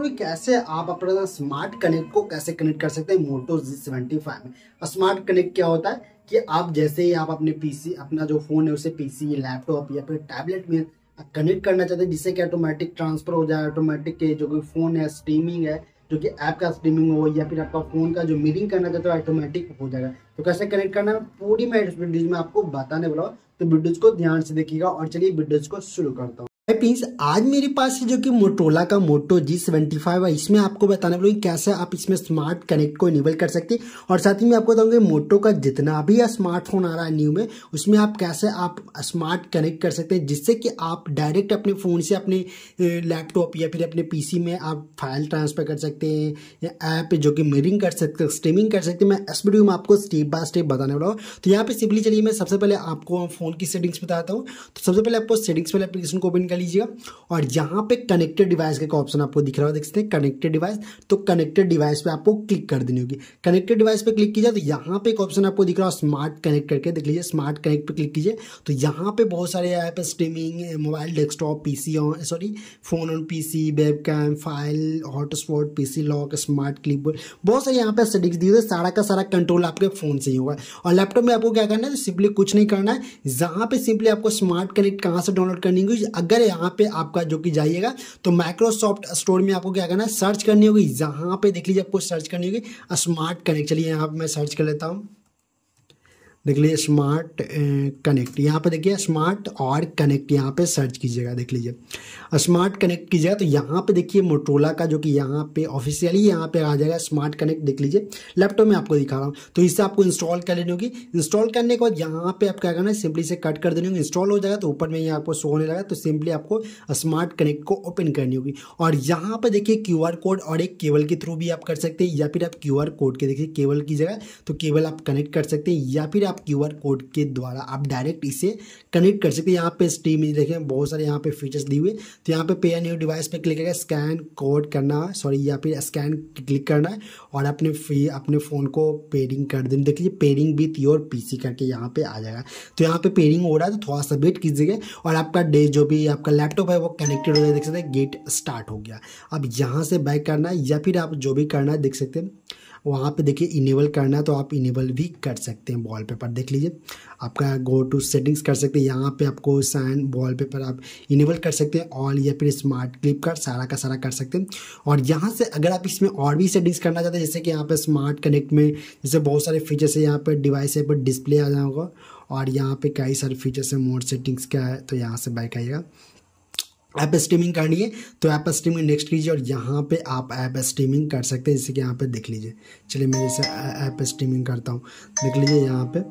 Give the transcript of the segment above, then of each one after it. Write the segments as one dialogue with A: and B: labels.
A: तो कैसे आप अपना स्मार्ट कनेक्ट को कैसे कनेक्ट कर सकते हैं मोटो जी सेवेंटी फाइव में और स्मार्ट कनेक्ट क्या होता है कि आप जैसे ही आप अपने पीसी अपना जो फ़ोन है उसे पीसी लैपटॉप या फिर टैबलेट में कनेक्ट करना चाहते हैं जिससे कि ऑटोमेटिक ट्रांसफर हो जाए ऑटोमेटिक के जो कोई फ़ोन है स्ट्रीमिंग है जो कि ऐप का स्ट्रीमिंग हो या फिर आपका फ़ोन का जो मीटिंग करना चाहते हो ऑटोमेटिक हो जाएगा तो कैसे कनेक्ट करना है पूरी मैं इस वीडियोज में आपको बताने वाला हूँ तो वीडियोज को ध्यान से देखिएगा और चलिए वीडियोज को शुरू करता हूँ है आज मेरे पास है जो कि मोटोला का मोटो जी सेवेंटी फाइव है इसमें आपको बताने वाली कैसे आप इसमें स्मार्ट कनेक्ट को इनेबल कर सकते हैं और साथ ही मैं आपको बताऊंगी मोटो का जितना भी स्मार्टफोन आ रहा है न्यू में उसमें आप कैसे आप स्मार्ट कनेक्ट कर सकते हैं जिससे कि आप डायरेक्ट अपने फ़ोन से अपने लैपटॉप या फिर अपने पी में आप फाइल ट्रांसफ़र कर सकते हैं ऐप जो कि मेरिंग कर सकते हैं स्ट्रीमिंग कर सकते हैं मैं इस वीडियो में आपको स्टेप बाय स्टेप बताने वाला हूँ तो यहाँ पर सिंपली चलिए मैं सबसे पहले आपको फ़ोन की सेटिंग्स बताता हूँ तो सबसे पहले आपको सेटिंग्स वाले एप्लीकेशन को ओपन कर लीजिएगा और यहाँ पे कनेक्टेड डिवाइस का ऑप्शन आपको दिख रहा होगा देख सकते हैं कनेक्टेड डिवाइस तो कनेक्टेड डिवाइस पे आपको क्लिक कर देनी होगी कनेक्टेड डिवाइस पे क्लिक कीजिए तो यहाँ पे एक ऑप्शन आपको दिख रहा है स्मार्ट कनेक्ट करके देख लीजिए स्मार्ट कनेक्ट पर क्लिक कीजिए तो यहाँ पे बहुत सारे app streaming mobile desktop P on sorry phone on P C web cam file hotspot P lock smart clip बहुत सारे यहाँ पे सेटिंग्स दिए हुए सारा का सारा कंट्रोल आपके फोन से ही होगा और लैपटॉप में आपको क्या करना है सिंपली कुछ नहीं करना है जहाँ पे सिंपली आपको स्मार्ट कनेक्ट कहाँ से डाउनलोड करनी होगी अगर अगर यहाँ पे आपका जो कि जाइएगा तो माइक्रोसॉफ्ट स्टोर में आपको क्या करना है सर्च करनी होगी जहाँ पे देख लीजिए आपको सर्च करनी होगी स्मार्ट कनेक्ट चलिए यहाँ पर मैं सर्च कर लेता हूँ देख लीजिए स्मार्ट कनेक्ट यहाँ पे देखिए स्मार्ट और कनेक्ट यहाँ पे सर्च कीजिएगा देख लीजिए स्मार्ट कनेक्ट कीजिएगा तो यहाँ पे देखिए मोटोला का जो कि यहाँ पे ऑफिशियली यहाँ पे आ जाएगा स्मार्ट कनेक्ट देख लीजिए लैपटॉप में आपको दिखा रहा हूँ तो इसे आपको इंस्टॉल कर लेनी होगी इंस्टॉल करने के बाद यहाँ पे आप क्या करना है सिंपली से कट कर देनी होगी इंस्टॉल हो जाएगा तो ऊपर में ये आपको शो होने लगा तो सिंपली आपको स्मार्ट कनेक्ट को ओपन करनी होगी और यहाँ पर देखिए क्यू कोड और एक केबल के थ्रू भी आप कर सकते हैं या फिर आप क्यू कोड के देखिए केबल की जगह तो केबल आप कनेक्ट कर सकते हैं या फिर आप क्यू कोड के द्वारा आप डायरेक्ट इसे कनेक्ट कर सकते हैं यहाँ पे स्टीम देखें बहुत सारे यहाँ पे फीचर्स दिए हुए तो यहाँ पे पे एन यू डिवाइस पे क्लिक करके स्कैन कोड करना सॉरी या फिर स्कैन क्लिक करना है और अपने फी अपने फ़ोन को पेयरिंग कर देना देख लीजिए पेयरिंग विथ योर पीसी करके यहाँ पर आ जाएगा तो यहाँ पर पेयरिंग हो रहा है तो थोड़ा सा वेट कीजिएगा और आपका डे जो भी आपका लैपटॉप है वो कनेक्टेड हो जाए देख सकते हैं गेट स्टार्ट हो गया अब यहाँ से बैक करना है या फिर आप जो भी करना है देख सकते हैं वहाँ पे देखिए इनेबल करना है तो आप इनेबल भी कर सकते हैं पे पर देख लीजिए आपका गो टू सेटिंग्स कर सकते हैं यहाँ पे आपको साइन वॉल पेपर आप इनेबल कर सकते हैं ऑल या फिर स्मार्ट क्लिप का सारा का सारा कर सकते हैं और यहाँ से अगर आप इसमें और भी सेटिंग्स करना चाहते हैं जैसे कि यहाँ पर स्मार्ट कनेक्ट में जैसे बहुत सारे फीचर्स है यहाँ पर डिवाइस है पर डिस्प्ले आ जाएगा और यहाँ पर कई सारे फीचर्स हैं मोड सेटिंग्स का है तो यहाँ से बाइक आइएगा ऐप स्ट्रीमिंग करनी है तो ऐप स्ट्रीमिंग नेक्स्ट कीजिए और यहाँ पे आप ऐप स्ट्रीमिंग कर सकते हैं जैसे कि यहाँ पे देख लीजिए चलिए मैं जैसे ऐप स्ट्रीमिंग करता हूँ देख लीजिए यहाँ पे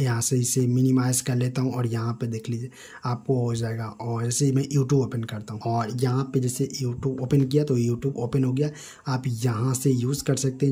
A: यहाँ से इसे मिनिमाइज़ कर लेता हूँ और यहाँ पे देख लीजिए आपको हो जाएगा और जैसे मैं यूट्यूब ओपन करता हूँ और यहाँ पे जैसे यूट्यूब ओपन किया तो यूट्यूब ओपन हो गया आप यहाँ से यूज़ कर सकते हैं